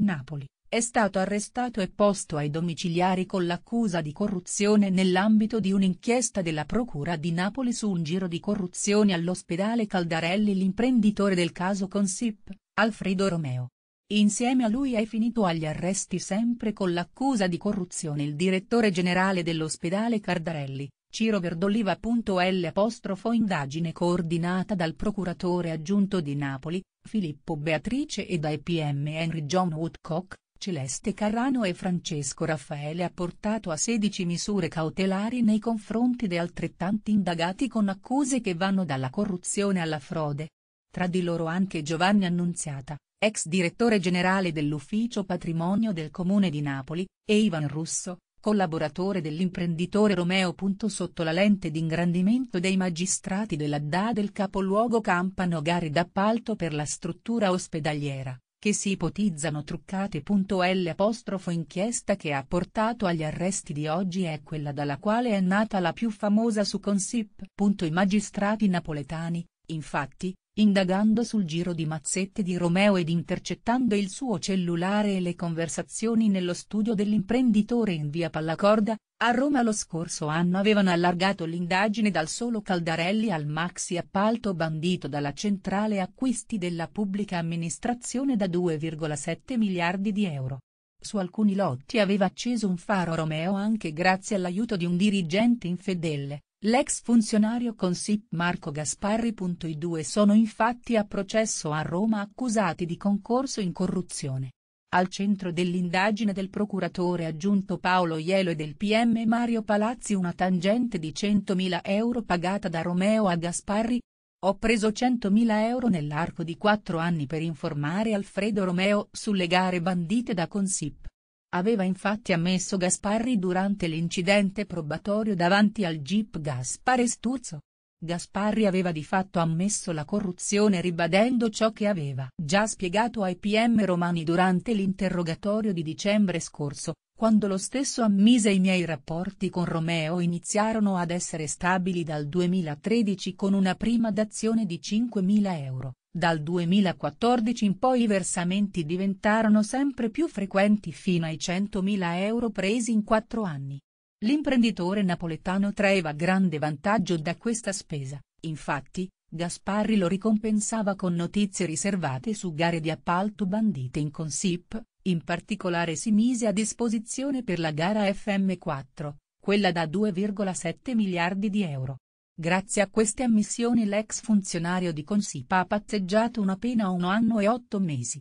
Napoli, è stato arrestato e posto ai domiciliari con l'accusa di corruzione nell'ambito di un'inchiesta della Procura di Napoli su un giro di corruzione all'ospedale Caldarelli l'imprenditore del caso Consip, Alfredo Romeo. Insieme a lui è finito agli arresti sempre con l'accusa di corruzione il direttore generale dell'ospedale Cardarelli, Ciro Verdoliva. L. Indagine coordinata dal procuratore aggiunto di Napoli, Filippo Beatrice e ed IPM Henry John Woodcock, Celeste Carrano e Francesco Raffaele ha portato a 16 misure cautelari nei confronti di altrettanti indagati con accuse che vanno dalla corruzione alla frode. Tra di loro anche Giovanni Annunziata, ex direttore generale dell'Ufficio Patrimonio del Comune di Napoli, e Ivan Russo, collaboratore dell'imprenditore Romeo. Sotto la lente d'ingrandimento dei magistrati della DA del capoluogo campano gare d'appalto per la struttura ospedaliera, che si ipotizzano truccate. L'inchiesta che ha portato agli arresti di oggi è quella dalla quale è nata la più famosa su Consip. I magistrati napoletani, infatti, indagando sul giro di mazzette di Romeo ed intercettando il suo cellulare e le conversazioni nello studio dell'imprenditore in via Pallacorda, a Roma lo scorso anno avevano allargato l'indagine dal solo Caldarelli al maxi appalto bandito dalla centrale acquisti della pubblica amministrazione da 2,7 miliardi di euro. Su alcuni lotti aveva acceso un faro Romeo anche grazie all'aiuto di un dirigente infedele, L'ex funzionario Consip Marco Gasparri. I due sono infatti a processo a Roma accusati di concorso in corruzione. Al centro dell'indagine del procuratore aggiunto Paolo Ielo e del PM Mario Palazzi una tangente di 100.000 euro pagata da Romeo a Gasparri. Ho preso 100.000 euro nell'arco di quattro anni per informare Alfredo Romeo sulle gare bandite da Consip. Aveva infatti ammesso Gasparri durante l'incidente probatorio davanti al Jeep Gaspare Sturzo. Gasparri aveva di fatto ammesso la corruzione ribadendo ciò che aveva già spiegato ai PM romani durante l'interrogatorio di dicembre scorso, quando lo stesso ammise i miei rapporti con Romeo iniziarono ad essere stabili dal 2013 con una prima d'azione di 5.000 euro, dal 2014 in poi i versamenti diventarono sempre più frequenti fino ai 100.000 euro presi in quattro anni. L'imprenditore napoletano traeva grande vantaggio da questa spesa, infatti, Gasparri lo ricompensava con notizie riservate su gare di appalto bandite in Consip, in particolare si mise a disposizione per la gara FM4, quella da 2,7 miliardi di euro. Grazie a queste ammissioni l'ex funzionario di Consip ha patteggiato una pena a un anno e otto mesi.